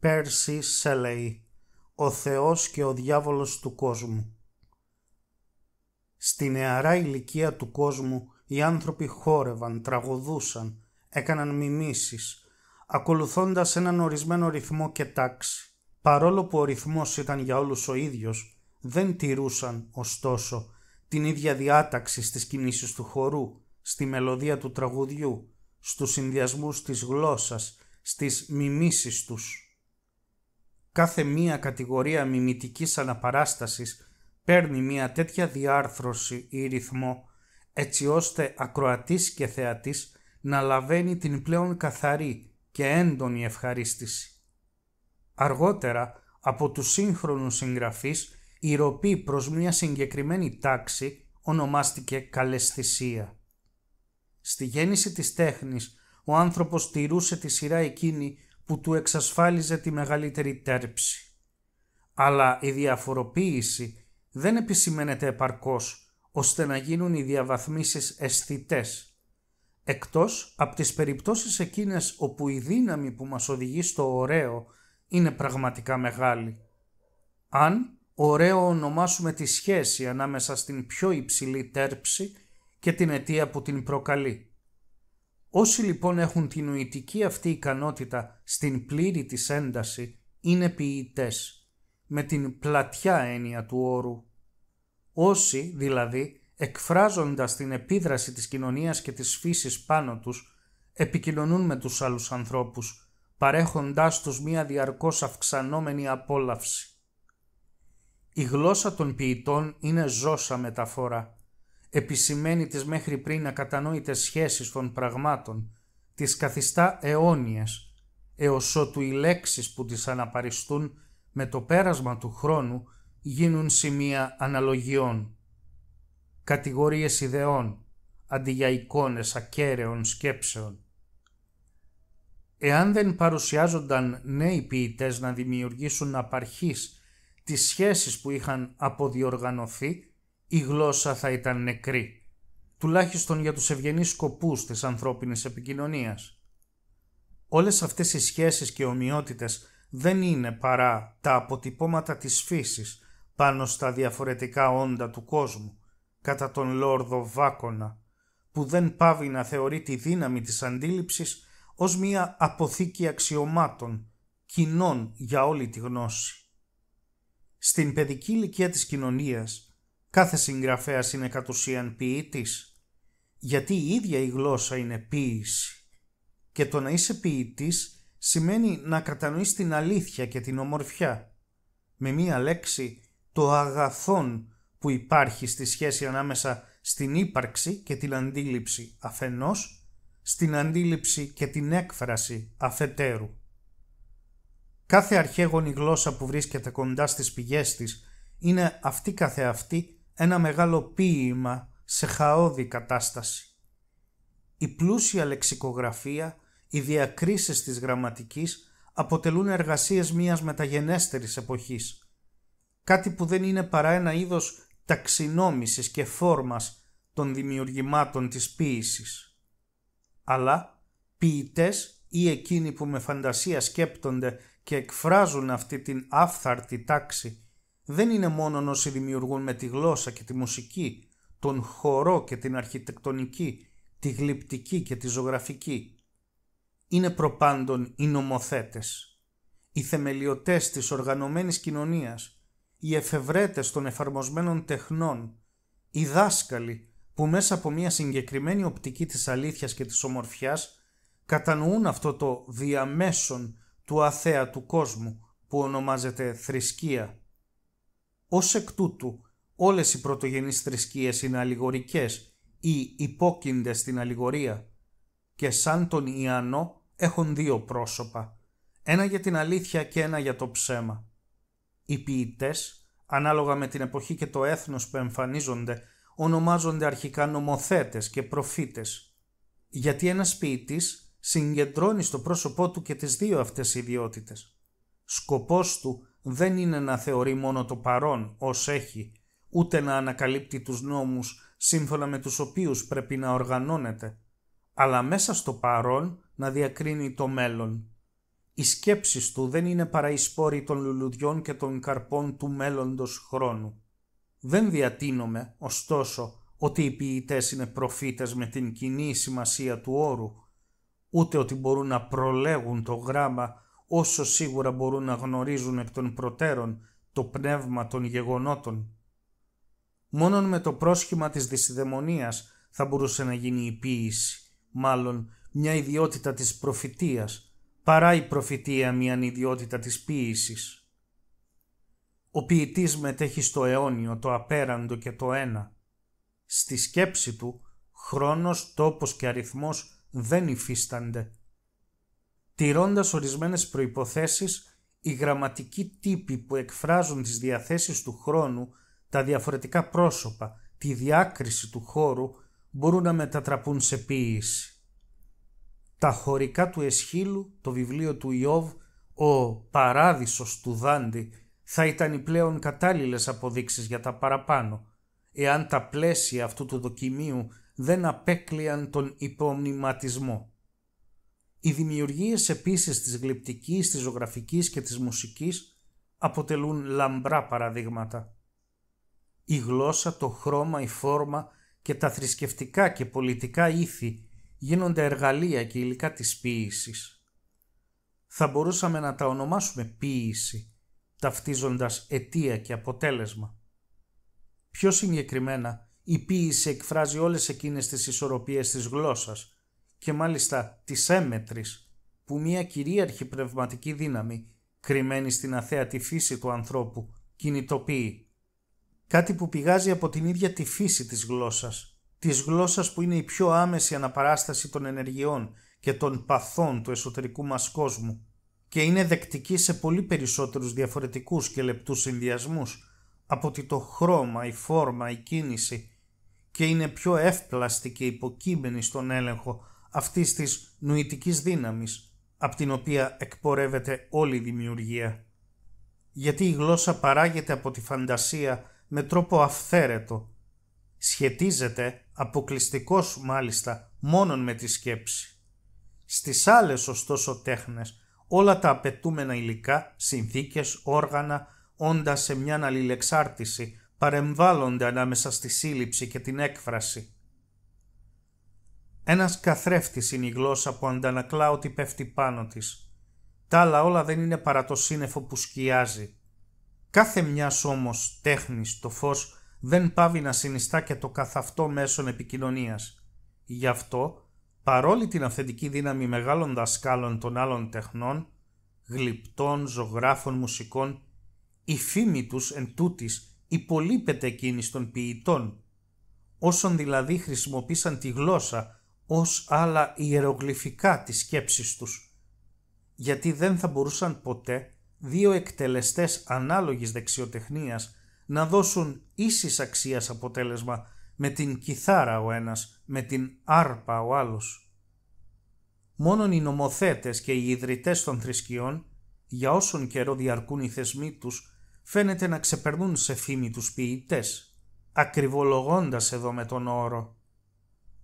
Πέρσι σε «Ο Θεός και ο διάβολος του κόσμου». Στη νεαρά ηλικία του κόσμου οι άνθρωποι χόρευαν, τραγουδούσαν, έκαναν μιμήσεις, ακολουθώντας έναν ορισμένο ρυθμό και τάξη. Παρόλο που ο ρυθμός ήταν για όλους ο ίδιος, δεν τηρούσαν, ωστόσο, την ίδια διάταξη στις κινήσεις του χορού, στη μελωδία του τραγουδιού, στους συνδυασμούς της γλώσσας, στις μιμήσεις τους κάθε μία κατηγορία μιμητικής αναπαράστασης παίρνει μία τέτοια διάρθρωση ή ρυθμό έτσι ώστε ακροατής και θεατής να λαβαίνει την πλέον καθαρή και έντονη ευχαρίστηση. Αργότερα, από τους σύγχρονους συγγραφείς, η ροπή προς μια συγκεκριμένη τάξη ονομάστηκε καλεσθησία. Στη γέννηση της τέχνης, ο άνθρωπος τηρούσε τη σειρά εκείνη που του εξασφάλιζε τη μεγαλύτερη τέρψη. Αλλά η διαφοροποίηση δεν επισημαίνεται επαρκώς ώστε να γίνουν οι διαβαθμίσεις αισθητές. εκτός από τις περιπτώσεις εκείνες όπου η δύναμη που μας οδηγεί στο ωραίο είναι πραγματικά μεγάλη. Αν ωραίο ονομάσουμε τη σχέση ανάμεσα στην πιο υψηλή τέρψη και την αιτία που την προκαλεί. Όσοι λοιπόν έχουν την νοητική αυτή ικανότητα στην πλήρη της ένταση είναι ποιητές, με την πλατιά έννοια του όρου. Όσοι δηλαδή εκφράζοντας την επίδραση της κοινωνίας και της φύσης πάνω τους επικοινωνούν με τους άλλους ανθρώπους παρέχοντάς τους μία διαρκώς αυξανόμενη απόλαυση. Η γλώσσα των ποιητών είναι ζώσα μεταφορά επισημαίνει τις μέχρι πριν ακατανόητες σχέσεις των πραγμάτων, τις καθιστά αιώνιες, έως ότου οι λέξεις που τις αναπαριστούν με το πέρασμα του χρόνου γίνουν σημεία αναλογιών. Κατηγορίες ιδεών, αντί για εικόνες ακέραιων σκέψεων. Εάν δεν παρουσιάζονταν νέοι ποιητές να δημιουργήσουν απαρχής τις σχέσεις που είχαν αποδιοργανωθεί, η γλώσσα θα ήταν νεκρή, τουλάχιστον για τους ευγενείς σκοπούς της ανθρώπινης επικοινωνίας. Όλες αυτές οι σχέσεις και ομοιότητες δεν είναι παρά τα αποτυπώματα της φύσης πάνω στα διαφορετικά όντα του κόσμου, κατά τον Λόρδο Βάκονα, που δεν πάβει να θεωρεί τη δύναμη της αντίληψης ως μία αποθήκη αξιωμάτων, κοινών για όλη τη γνώση. Στην παιδική ηλικία της κοινωνίας, Κάθε συγγραφέας είναι κατ' ουσίαν ποιήτης, γιατί η ίδια η γλώσσα είναι ποιήση. Και το να είσαι ποιητής σημαίνει να κατανοείς την αλήθεια και την ομορφιά. Με μία λέξη, το αγαθόν που υπάρχει στη σχέση ανάμεσα στην ύπαρξη και την αντίληψη αφενός, στην αντίληψη και την έκφραση αφετέρου. Κάθε αρχαίγονη γλώσσα που βρίσκεται κοντά στις πηγές της είναι αυτή καθεαυτή ένα μεγάλο ποίημα σε χαόδη κατάσταση. Η πλούσια λεξικογραφία, οι διακρίσεις της γραμματικής αποτελούν εργασίες μιας μεταγενέστερης εποχής. Κάτι που δεν είναι παρά ένα είδος ταξινόμησης και φόρμας των δημιουργημάτων της ποίησης. Αλλά ποιητές ή εκείνοι που με φαντασία σκέπτονται και εκφράζουν αυτή την άφθαρτη τάξη δεν είναι μόνον όσοι δημιουργούν με τη γλώσσα και τη μουσική, τον χορό και την αρχιτεκτονική, τη γλυπτική και τη ζωγραφική. Είναι προπάντων οι νομοθέτες, οι θεμελιωτές της οργανωμένης κοινωνίας, οι εφευρέτες των εφαρμοσμένων τεχνών, οι δάσκαλοι που μέσα από μια συγκεκριμένη οπτική της αλήθειας και της ομορφιάς κατανοούν αυτό το διαμέσον του αθέα κόσμου που ονομάζεται θρησκεία. Ως εκ τούτου, όλες οι πρωτογενείς θρησκείες είναι αλληγορικές ή υπόκεινται στην αλληγορία και σαν τον Ιαννό έχουν δύο πρόσωπα, ένα για την αλήθεια και ένα για το ψέμα. Οι ποιητές, ανάλογα με την εποχή και το έθνος που εμφανίζονται, ονομάζονται αρχικά νομοθέτες και προφήτες, γιατί ένας ποιητής συγκεντρώνει στο πρόσωπό του και τις δύο αυτές ιδιότητες. Σκοπός του δεν είναι να θεωρεί μόνο το παρόν ως έχει, ούτε να ανακαλύπτει τους νόμους σύμφωνα με τους οποίους πρέπει να οργανώνεται, αλλά μέσα στο παρόν να διακρίνει το μέλλον. Οι σκέψεις του δεν είναι παρά οι σπόροι των λουλουδιών και των καρπών του μέλλοντος χρόνου. Δεν διατείνομαι, ωστόσο, ότι οι ποιητές είναι προφήτες με την κοινή σημασία του όρου, ούτε ότι μπορούν να προλέγουν το γράμμα όσο σίγουρα μπορούν να γνωρίζουν εκ των προτέρων το πνεύμα των γεγονότων. Μόνον με το πρόσχημα της δυσιδαιμονίας θα μπορούσε να γίνει η ποίηση, μάλλον μια ιδιότητα της προφητείας, παρά η προφητεία μια ιδιότητα της ποίησης. Ο ποιητής μετέχει στο αιώνιο, το απέραντο και το ένα. Στη σκέψη του, χρόνος, τόπος και αριθμός δεν υφίστανται τηρώντας ορισμένες προϋποθέσεις, οι γραμματικοί τύποι που εκφράζουν τις διαθέσεις του χρόνου, τα διαφορετικά πρόσωπα, τη διάκριση του χώρου μπορούν να μετατραπούν σε ποίηση. Τα χωρικά του Εσχύλου, το βιβλίο του Ιώβ, ο «Παράδεισος» του Δάντη θα ήταν οι πλέον κατάλληλες αποδείξεις για τα παραπάνω, εάν τα πλαίσια αυτού του δοκιμίου δεν απέκλειαν τον υπομνηματισμό. Οι δημιουργίες επίσης της γλυπτικής, της ζωγραφικής και της μουσικής αποτελούν λαμπρά παραδείγματα. Η γλώσσα, το χρώμα, η φόρμα και τα θρησκευτικά και πολιτικά ήθη γίνονται εργαλεία και υλικά της ποίησης. Θα μπορούσαμε να τα ονομάσουμε ποίηση, ταυτίζοντας αιτία και αποτέλεσμα. Πιο συγκεκριμένα, η ποίηση εκφράζει όλες εκείνες τις ισορροπίες της γλώσσας, και μάλιστα της έμετρης που μια κυρίαρχη πνευματική δύναμη κρυμμένη στην αθέατη φύση του ανθρώπου κινητοποιεί. Κάτι που πηγάζει από την ίδια τη φύση της γλώσσας, της γλώσσας που είναι η πιο άμεση αναπαράσταση των ενεργειών και των παθών του εσωτερικού μας κόσμου και είναι δεκτική σε πολύ περισσότερους διαφορετικούς και λεπτούς συνδυασμούς από ότι το χρώμα, η φόρμα, η κίνηση και είναι πιο εύπλαστη και υποκείμενη στον έλεγχο αυτής της νοητικής δύναμης, από την οποία εκπορεύεται όλη η δημιουργία. Γιατί η γλώσσα παράγεται από τη φαντασία με τρόπο αυθαίρετο. Σχετίζεται αποκλειστικός μάλιστα μόνον με τη σκέψη. Στις άλλες ωστόσο τέχνες όλα τα απαιτούμενα υλικά, συνθήκες, όργανα, όντας σε μια αλληλεξάρτηση, παρεμβάλλονται ανάμεσα στη σύλληψη και την έκφραση. Ένας καθρέφτης είναι η γλώσσα που αντανακλά ότι πέφτει πάνω της. Τα άλλα όλα δεν είναι παρά το σύννεφο που σκιάζει. Κάθε μιας όμως τέχνης το φως δεν πάβει να συνιστά και το καθαυτό μέσον επικοινωνίας. Γι' αυτό, παρόλη την αυθεντική δύναμη μεγάλων δασκάλων των άλλων τεχνών, γλυπτών, ζωγράφων, μουσικών, η φήμη τους εν τούτης υπολείπεται εκείνης των ποιητών, όσων δηλαδή χρησιμοποίησαν τη γλώσσα ως άλλα ιερογλυφικά τις σκέψεις τους, γιατί δεν θα μπορούσαν ποτέ δύο εκτελεστές ανάλογης δεξιοτεχνίας να δώσουν ίσης αξίας αποτέλεσμα με την κιθάρα ο ένας, με την άρπα ο άλλος. Μόνον οι νομοθέτες και οι ιδρυτές των θρησκειών, για όσον καιρό διαρκούν οι θεσμοί τους, φαίνεται να ξεπερνούν σε φήμη τους ποιητές, ακριβολογώντας εδώ με τον όρο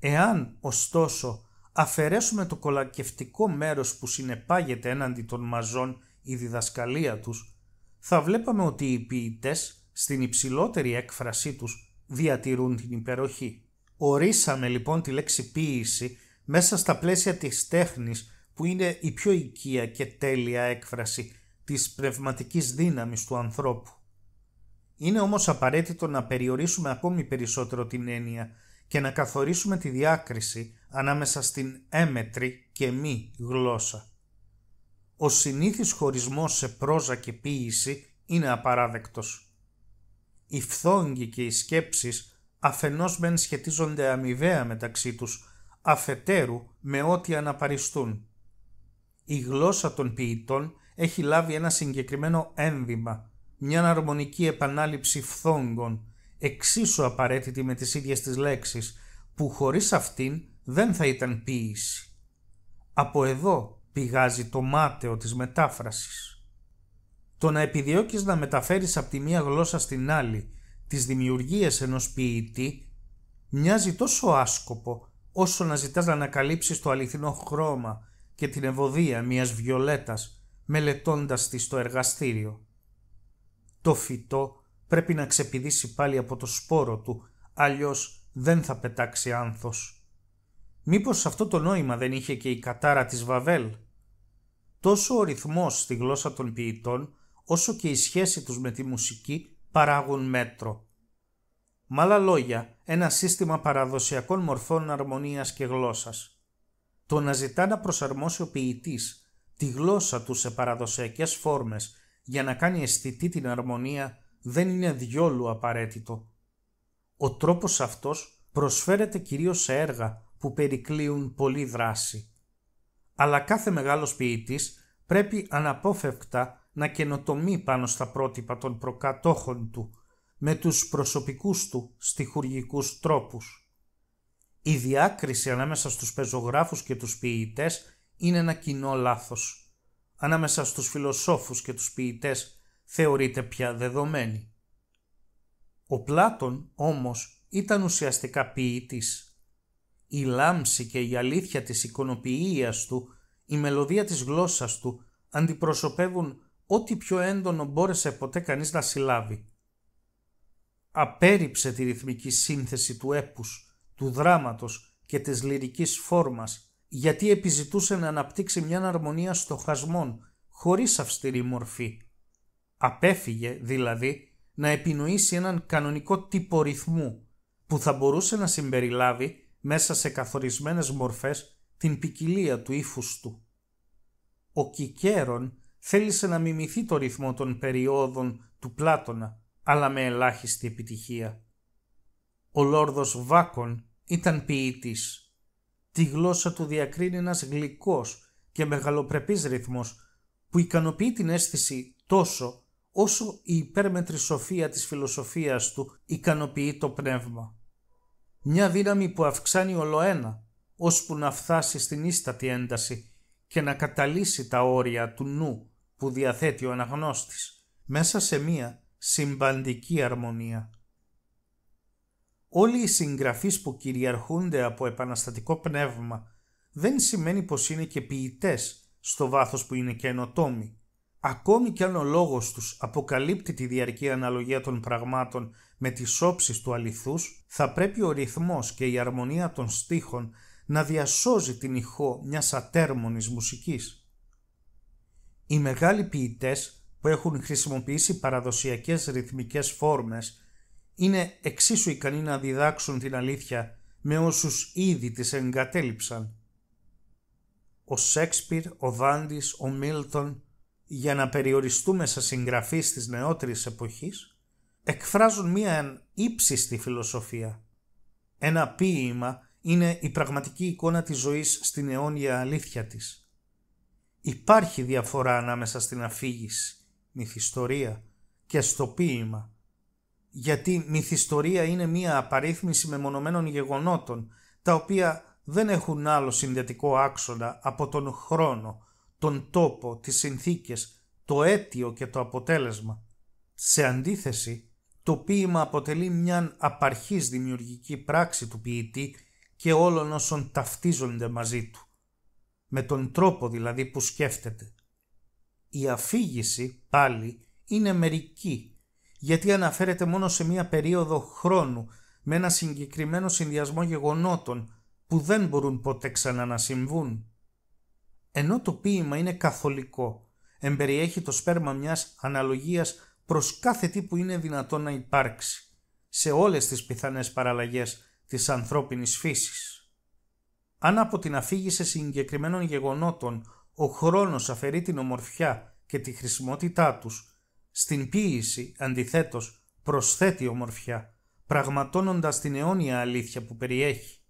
Εάν, ωστόσο, αφαιρέσουμε το κολακευτικό μέρος που συνεπάγεται έναντι των μαζών η διδασκαλία τους, θα βλέπαμε ότι οι ποιητές στην υψηλότερη έκφρασή τους διατηρούν την υπεροχή. Ορίσαμε λοιπόν τη λέξη ποίηση μέσα στα πλαίσια της τέχνης που είναι η πιο οικία και τέλεια έκφραση της πνευματικής δύναμης του ανθρώπου. Είναι όμως απαραίτητο να περιορίσουμε ακόμη περισσότερο την έννοια και να καθορίσουμε τη διάκριση ανάμεσα στην έμετρη και μη γλώσσα. Ο συνήθις χωρισμός σε πρόζα και ποίηση είναι απαράδεκτος. Οι φθόγγοι και οι σκέψεις αφενός μεν σχετίζονται αμοιβαία μεταξύ τους, αφετέρου με ό,τι αναπαριστούν. Η γλώσσα των ποιητών έχει λάβει ένα συγκεκριμένο ένδυμα, μια αρμονική επανάληψη φθόγγων, εξίσου απαραίτητη με τις ίδιες τις λέξεις, που χωρίς αυτήν δεν θα ήταν ποίηση. Από εδώ πηγάζει το μάταιο της μετάφρασης. Το να επιδιώκεις να μεταφέρεις από τη μία γλώσσα στην άλλη τις δημιουργίες ενός ποιητή μοιάζει τόσο άσκοπο όσο να ζητάς να ανακαλύψεις το αληθινό χρώμα και την ευωδία μιας βιολέτας μελετώντας τη στο εργαστήριο. Το φυτό πρέπει να ξεπηδήσει πάλι από το σπόρο του, αλλιώς δεν θα πετάξει άνθος. Μήπως αυτό το νόημα δεν είχε και η κατάρα της Βαβέλ. Τόσο ο ρυθμός στη γλώσσα των ποιητών, όσο και η σχέση τους με τη μουσική παράγουν μέτρο. Με άλλα λόγια, ένα σύστημα παραδοσιακών μορφών αρμονίας και γλώσσας. Το να ζητά να προσαρμόσει ο ποιητής τη γλώσσα του σε παραδοσιακές φόρμες για να κάνει αισθητή την αρμονία δεν είναι διόλου απαραίτητο. Ο τρόπος αυτός προσφέρεται κυρίως σε έργα που περικλείουν πολλή δράση. Αλλά κάθε μεγάλος ποιητής πρέπει αναπόφευκτα να καινοτομεί πάνω στα πρότυπα των προκατόχων του, με τους προσωπικούς του στιχουργικούς τρόπους. Η διάκριση ανάμεσα στους πεζογράφους και τους ποιητές είναι ένα κοινό λάθος. Ανάμεσα στους φιλοσόφους και τους ποιητές θεωρείται πια δεδομένη. Ο Πλάτων όμως ήταν ουσιαστικά ποιητής. Η λάμψη και η αλήθεια της εικονοποιίας του, η μελωδία της γλώσσας του αντιπροσωπεύουν ό,τι πιο έντονο μπόρεσε ποτέ κανείς να συλλάβει. Απέριψε τη ρυθμική σύνθεση του έπους, του δράματος και της λυρικής φόρμας γιατί επιζητούσε να αναπτύξει μια αρμονία στοχασμών χωρίς αυστηρή μορφή Απέφυγε δηλαδή να επινοήσει έναν κανονικό τύπο ρυθμού που θα μπορούσε να συμπεριλάβει μέσα σε καθορισμένες μορφές την ποικιλία του ύφους του. Ο Κικέρον θέλησε να μιμηθεί το ρυθμό των περιόδων του Πλάτωνα, αλλά με ελάχιστη επιτυχία. Ο Λόρδος Βάκον ήταν ποιητής. Τη γλώσσα του διακρίνει ένας γλυκός και μεγαλοπρεπής ρυθμός που ικανοποιεί την αίσθηση τόσο όσο η υπέρμετρη σοφία της φιλοσοφίας του ικανοποιεί το πνεύμα. Μια δύναμη που αυξάνει ολοένα, ώσπου να φτάσει στην ίστατη ένταση και να καταλύσει τα όρια του νου που διαθέτει ο αναγνώστης, μέσα σε μία συμπαντική αρμονία. Όλοι οι συγγραφείς που κυριαρχούνται από επαναστατικό πνεύμα δεν σημαίνει πως είναι και ποιητές στο βάθος που είναι καινοτόμοι, Ακόμη και αν ο λόγος τους αποκαλύπτει τη διαρκή αναλογία των πραγμάτων με τις όψεις του αληθούς, θα πρέπει ο ρυθμός και η αρμονία των στίχων να διασώζει την ηχό μιας ατέρμονης μουσικής. Οι μεγάλοι ποιητές που έχουν χρησιμοποιήσει παραδοσιακές ρυθμικές φόρμες είναι εξίσου ικανοί να διδάξουν την αλήθεια με όσους ήδη τις εγκατέλειψαν. Ο Σέξπιρ, ο Βάντης, ο Μίλτον, για να περιοριστούμε σε συγγραφείς της νεότερης εποχής, εκφράζουν μία ύψιστη φιλοσοφία. Ένα ποίημα είναι η πραγματική εικόνα της ζωής στην αιώνια αλήθεια της. Υπάρχει διαφορά ανάμεσα στην αφήγηση, μυθιστορία και στο ποίημα, γιατί μυθιστορία είναι μία απαρίθμηση μεμονωμένων γεγονότων, τα οποία δεν έχουν άλλο συνδετικό άξονα από τον χρόνο, τον τόπο, τις συνθήκες, το αίτιο και το αποτέλεσμα. Σε αντίθεση, το ποίημα αποτελεί μια απαρχής δημιουργική πράξη του ποιητή και όλων όσων ταυτίζονται μαζί του. Με τον τρόπο δηλαδή που σκέφτεται. Η αφήγηση πάλι είναι μερική γιατί αναφέρεται μόνο σε μία περίοδο χρόνου με ένα συγκεκριμένο συνδυασμό γεγονότων που δεν μπορούν ποτέ ξανά να συμβούν. Ενώ το ποίημα είναι καθολικό, εμπεριέχει το σπέρμα μιας αναλογίας προς κάθε τι που είναι δυνατόν να υπάρξει, σε όλες τις πιθανές παραλλαγές της ανθρώπινης φύσης. Αν από την αφήγηση συγκεκριμένων γεγονότων ο χρόνος αφαιρεί την ομορφιά και τη χρησιμότητά τους, στην ποίηση, αντιθέτως, προσθέτει ομορφιά, πραγματώνοντας την αιώνια αλήθεια που περιέχει.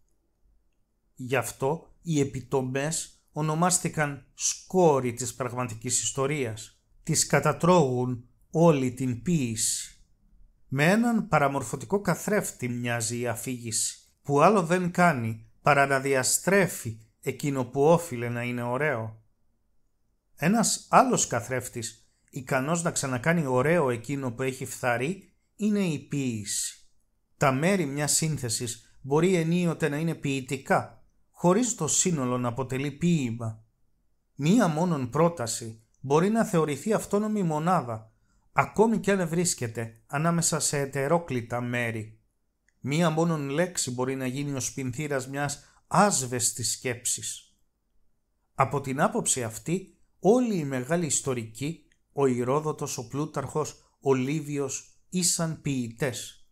Γι' αυτό οι επιτομές ονομάστηκαν σκόροι της πραγματικής ιστορίας. Τις κατατρώγουν όλη την ποίηση. Με έναν παραμορφωτικό καθρέφτη μοιάζει η αφήγηση, που άλλο δεν κάνει παρά να διαστρέφει εκείνο που όφιλε να είναι ωραίο. Ένας άλλος καθρέφτης, ικανός να ξανακάνει ωραίο εκείνο που έχει φθαρεί, είναι η ποίηση. Τα μέρη μιας σύνθεσης μπορεί ενίοτε να είναι ποιητικά χωρίς το σύνολο να αποτελεί ποίημα. Μία μόνον πρόταση μπορεί να θεωρηθεί αυτόνομη μονάδα, ακόμη και αν βρίσκεται ανάμεσα σε ετερόκλητα μέρη. Μία μόνον λέξη μπορεί να γίνει ο σπινθήρας μιας άσβεστης σκέψης. Από την άποψη αυτή, όλοι οι μεγάλοι ιστορικοί, ο Ηρόδοτος, ο Πλούταρχος, ο Λίβιος, ήσαν ποιητές.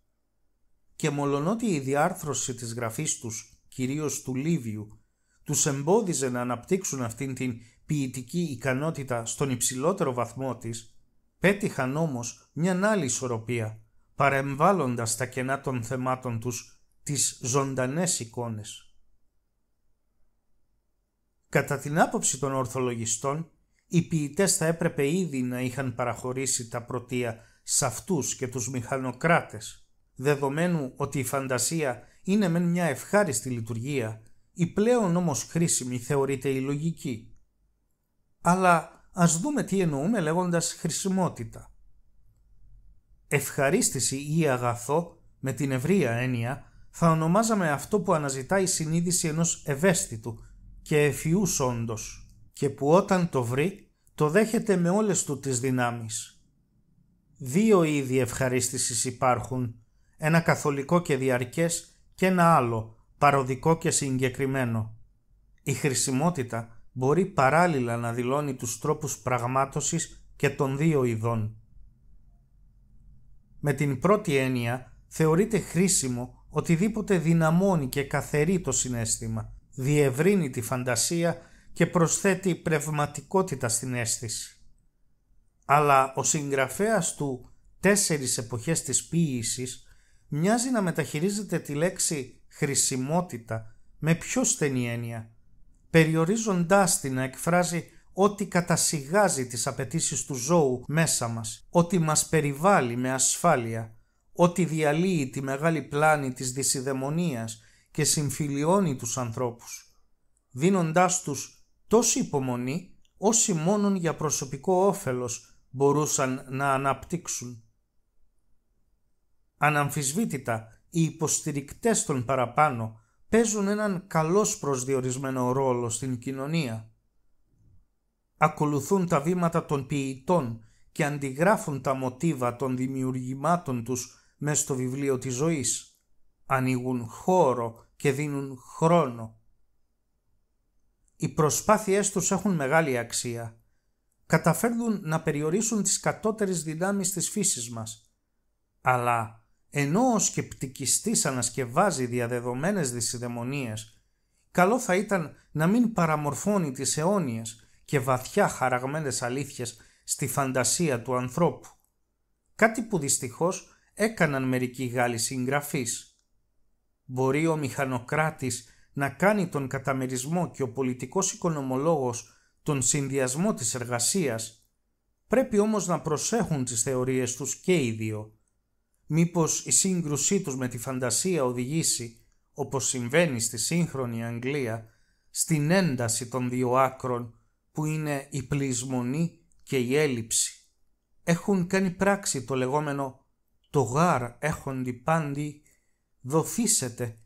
Και μολονότι η διάρθρωση της γραφής τους κυρίως του Λίβιου, τους εμπόδιζε να αναπτύξουν αυτήν την ποιητική ικανότητα στον υψηλότερο βαθμό της, πέτυχαν όμως μια άλλη ισορροπία, παρεμβάλλοντας τα κενά των θεμάτων τους τις ζωντανές εικόνες. Κατά την άποψη των ορθολογιστών, οι ποιητές θα έπρεπε ήδη να είχαν παραχωρήσει τα πρωτεία σε αυτούς και τους μηχανοκράτες, δεδομένου ότι η φαντασία είναι μεν μια ευχάριστη λειτουργία, η πλέον όμως χρήσιμη θεωρείται η λογική. Αλλά ας δούμε τι εννοούμε λέγοντας χρησιμότητα. Ευχαρίστηση ή αγαθό, με την ευρεία έννοια, θα ονομάζαμε αυτό που αναζητά η συνείδηση ενός ευαίσθητου και εφιούς όντως και που όταν το βρει το δέχεται με όλες του τις δυνάμεις. Δύο είδη ευχαρίστησης υπάρχουν, ένα καθολικό και διαρκές και ένα άλλο, παροδικό και συγκεκριμένο. Η χρησιμότητα μπορεί παράλληλα να δηλώνει τους τρόπους πραγμάτωσης και των δύο ειδών. Με την πρώτη έννοια θεωρείται χρήσιμο οτιδήποτε δυναμώνει και καθερεί το συνέστημα, διευρύνει τη φαντασία και προσθέτει πνευματικότητα στην αίσθηση. Αλλά ο συγγραφέας του «Τέσσερις εποχές της ποίησης» μοιάζει να μεταχειρίζεται τη λέξη χρησιμότητα με πιο στενή έννοια, περιορίζοντάς την να εκφράζει ότι κατασυγάζει τις απαιτήσεις του ζώου μέσα μας, ότι μας περιβάλλει με ασφάλεια, ότι διαλύει τη μεγάλη πλάνη της δυσιδαιμονίας και συμφιλιώνει τους ανθρώπους, δίνοντάς τους τόση υπομονή όσοι μόνον για προσωπικό όφελος μπορούσαν να αναπτύξουν. Αναμφισβήτητα, οι υποστηρικτές των παραπάνω παίζουν έναν καλώς προσδιορισμένο ρόλο στην κοινωνία. Ακολουθούν τα βήματα των ποιητών και αντιγράφουν τα μοτίβα των δημιουργημάτων τους μέσα στο βιβλίο της ζωής. Ανοίγουν χώρο και δίνουν χρόνο. Οι προσπάθειές τους έχουν μεγάλη αξία. Καταφέρνουν να περιορίσουν τις κατώτερες δυνάμεις της φύσης μας. Αλλά ενώ ο σκεπτικιστής ανασκευάζει διαδεδομένες δυσιδαιμονίες, καλό θα ήταν να μην παραμορφώνει τις αιώνιες και βαθιά χαραγμένες αλήθειες στη φαντασία του ανθρώπου. Κάτι που δυστυχώς έκαναν μερικοί Γάλλοι συγγραφείς. Μπορεί ο μηχανοκράτης να κάνει τον καταμερισμό και ο πολιτικός οικονομολόγος τον συνδυασμό της εργασίας, πρέπει όμως να προσέχουν τις θεωρίες τους και οι δύο, Μήπως η σύγκρουσή τους με τη φαντασία οδηγήσει, όπως συμβαίνει στη σύγχρονη Αγγλία, στην ένταση των δύο άκρων που είναι η πλεισμονή και η έλλειψη. Έχουν κάνει πράξη το λεγόμενο «το γάρ έχοντι πάντι δοθήσετε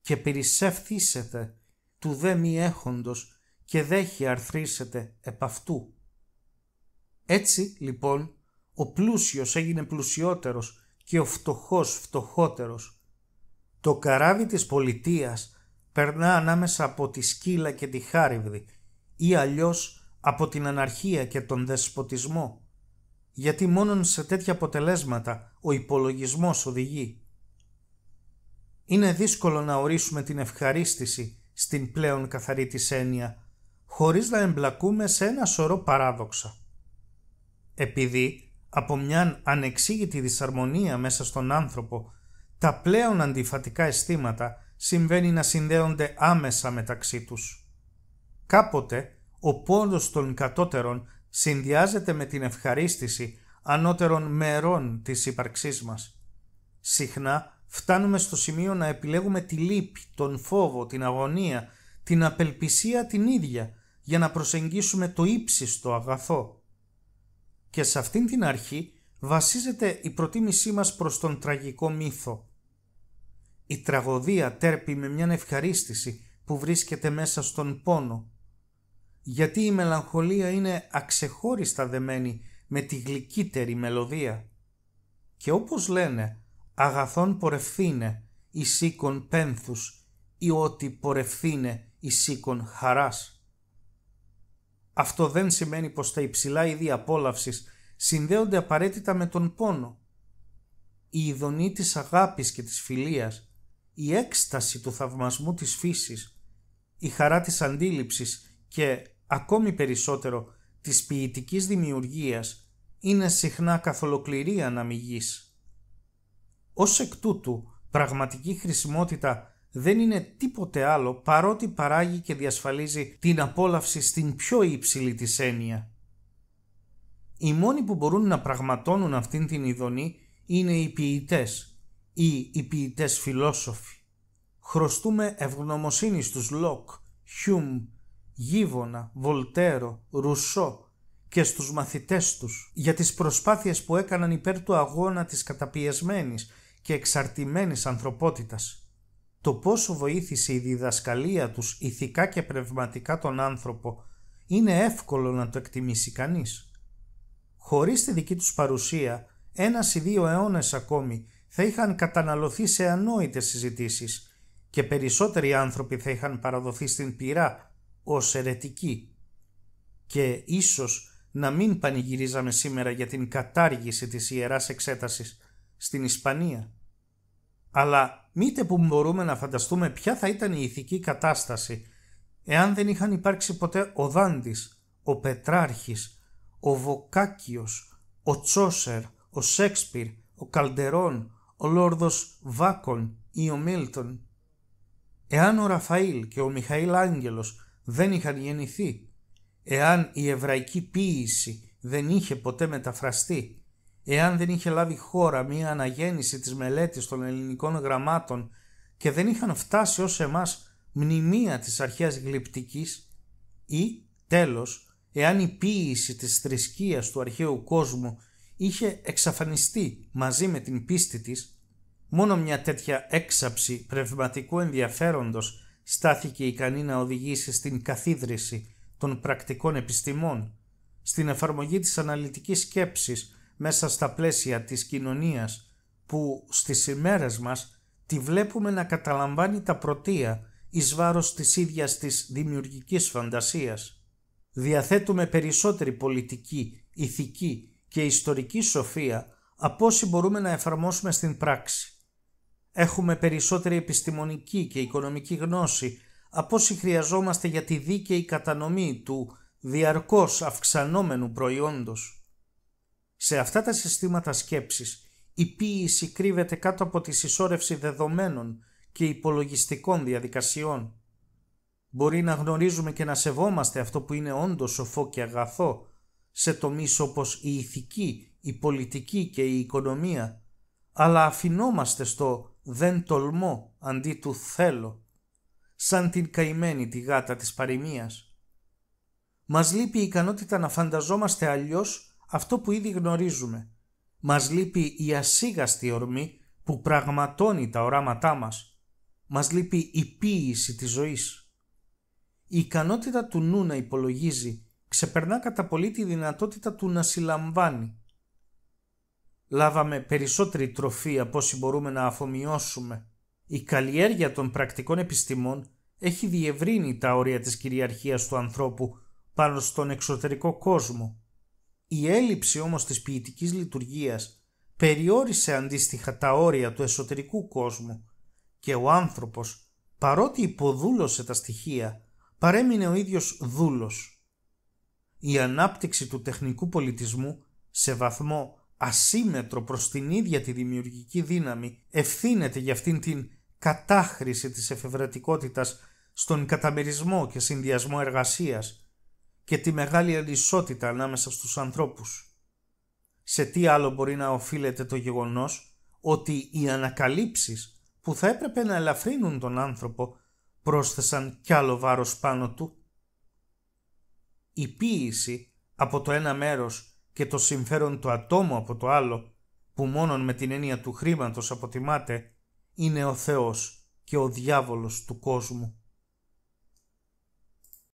και περισσευθήσετε του δε μη έχοντος και δέχει αρθρίσετε επ' αυτού». Έτσι λοιπόν ο πλούσιος έγινε πλουσιότερος και ο φτωχός φτωχότερος. Το καράβι της πολιτείας περνά ανάμεσα από τη σκύλα και τη χάριβδη ή αλλιώς από την αναρχία και τον δεσποτισμό, γιατί μόνον σε τέτοια αποτελέσματα ο υπολογισμός οδηγεί. Είναι δύσκολο να ορίσουμε την ευχαρίστηση στην πλέον καθαρή της έννοια, χωρίς να εμπλακούμε σε ένα σωρό παράδοξα. Επειδή από μια ανεξήγητη δυσαρμονία μέσα στον άνθρωπο, τα πλέον αντιφατικά αισθήματα συμβαίνει να συνδέονται άμεσα μεταξύ τους. Κάποτε ο πόνος των κατώτερων συνδυάζεται με την ευχαρίστηση ανώτερων μερών της ύπαρξής μας. Συχνά φτάνουμε στο σημείο να επιλέγουμε τη λύπη, τον φόβο, την αγωνία, την απελπισία την ίδια για να προσεγγίσουμε το ύψιστο αγαθό και σε αυτήν την αρχή βασίζεται η προτίμησή μας προς τον τραγικό μύθο. Η τραγωδία τέρπει με μια ευχαρίστηση που βρίσκεται μέσα στον πόνο, γιατί η μελαγχολία είναι αξεχώριστα δεμένη με τη γλυκύτερη μελωδία. Και όπως λένε, αγαθόν πορευθύνε, η σήκον πένθους, ή ότι πορευθύνε, η σήκον χαράς. Αυτό δεν σημαίνει πως τα υψηλά είδη απόλαυσης συνδέονται απαραίτητα με τον πόνο. Η ειδονή της αγάπης και της φιλίας, η έκσταση του θαυμασμού της φύσης, η χαρά της αντίληψης και ακόμη περισσότερο της ποιητικής δημιουργίας είναι συχνά να αναμυγής. Ως εκ τούτου, πραγματική χρησιμότητα δεν είναι τίποτε άλλο παρότι παράγει και διασφαλίζει την απόλαυση στην πιο υψηλή της έννοια. Οι μόνοι που μπορούν να πραγματώνουν αυτήν την ειδονή είναι οι ποιητές ή οι ποιητές φιλόσοφοι. Χρωστούμε ευγνωμοσύνη στους Λοκ, Χιούμ, Γίβονα, Βολτέρο, Ρουσό και στους μαθητές τους για τις προσπάθειες που έκαναν υπέρ του αγώνα της καταπιεσμένης και εξαρτημένης ανθρωπότητας το πόσο βοήθησε η διδασκαλία τους ηθικά και πνευματικά τον άνθρωπο είναι εύκολο να το εκτιμήσει κανείς. Χωρίς τη δική τους παρουσία, ένας ή δύο αιώνες ακόμη θα είχαν καταναλωθεί σε ανόητες συζητήσεις και περισσότεροι άνθρωποι θα είχαν παραδοθεί στην πυρά ως αιρετικοί. Και ίσως να μην πανηγυρίζαμε σήμερα για την κατάργηση της Ιεράς Εξέτασης στην Ισπανία. Αλλά μήτε που μπορούμε να φανταστούμε ποια θα ήταν η ηθική κατάσταση εάν δεν είχαν υπάρξει ποτέ ο Δάντης, ο Πετράρχης, ο Βοκάκιος, ο Τσόσερ, ο Σέξπιρ, ο Καλντερόν, ο Λόρδος Βάκον ή ο Μίλτον. Εάν ο Ραφαήλ και ο Μιχαήλ Άγγελος δεν είχαν γεννηθεί, εάν η εβραϊκή ποίηση δεν είχε ποτέ μεταφραστεί εάν δεν είχε λάβει χώρα μία αναγέννηση της μελέτης των ελληνικών γραμμάτων και δεν είχαν φτάσει ως εμάς μνημεία της αρχαίας γλυπτικής ή τέλος εάν η ποίηση της θρησκείας του αρχαίου κόσμου είχε εξαφανιστεί μαζί με την πίστη της, μόνο μια τέτοια έξαψη πνευματικού ενδιαφέροντος στάθηκε ικανή να οδηγήσει στην καθίδρυση των πρακτικών επιστημών, στην εφαρμογή της αναλυτικής σκέψης μέσα στα πλαίσια της κοινωνίας που στις ημέρες μας τη βλέπουμε να καταλαμβάνει τα πρωτεία εις βάρος της ίδιας της δημιουργικής φαντασίας. Διαθέτουμε περισσότερη πολιτική, ηθική και ιστορική σοφία από όσοι μπορούμε να εφαρμόσουμε στην πράξη. Έχουμε περισσότερη επιστημονική και οικονομική γνώση από όσοι χρειαζόμαστε για τη δίκαιη κατανομή του διαρκώς αυξανόμενου προϊόντος. Σε αυτά τα συστήματα σκέψης η ποίηση κρύβεται κάτω από τη συσσόρευση δεδομένων και υπολογιστικών διαδικασιών. Μπορεί να γνωρίζουμε και να σεβόμαστε αυτό που είναι όντως σοφό και αγαθό σε τομείς όπως η ηθική, η πολιτική και η οικονομία, αλλά αφινόμαστε στο «δεν τολμώ» αντί του «θέλω», σαν την καημένη τη γάτα της παροιμίας. Μας λείπει η ικανότητα να φανταζόμαστε αλλιώς αυτό που ήδη γνωρίζουμε. Μας λείπει η ασίγαστη ορμή που πραγματώνει τα οράματά μας. Μας λείπει η ποίηση της ζωής. Η ικανότητα του νου να υπολογίζει ξεπερνά κατά πολύ τη δυνατότητα του να συλλαμβάνει. Λάβαμε περισσότερη τροφή από όσοι μπορούμε να αφομοιώσουμε. Η καλλιέργεια των πρακτικών επιστημών έχει διευρύνει τα όρια της κυριαρχίας του ανθρώπου πάνω στον εξωτερικό κόσμο. Η έλλειψη όμως της ποιητικής λειτουργίας περιόρισε αντίστοιχα τα όρια του εσωτερικού κόσμου και ο άνθρωπος, παρότι υποδούλωσε τα στοιχεία, παρέμεινε ο ίδιος δούλος. Η ανάπτυξη του τεχνικού πολιτισμού σε βαθμό ασύμετρο προς την ίδια τη δημιουργική δύναμη ευθύνεται για αυτήν την κατάχρηση της εφευρετικότητας στον καταμερισμό και συνδυασμό εργασίας και τη μεγάλη ανισότητα ανάμεσα στους ανθρώπους. Σε τι άλλο μπορεί να οφείλεται το γεγονός ότι οι ανακαλύψεις που θα έπρεπε να ελαφρύνουν τον άνθρωπο πρόσθεσαν κι άλλο βάρος πάνω του. Η ποίηση από το ένα μέρος και το συμφέρον του ατόμου από το άλλο που μόνον με την έννοια του χρήματος αποτιμάται είναι ο Θεός και ο διάβολος του κόσμου.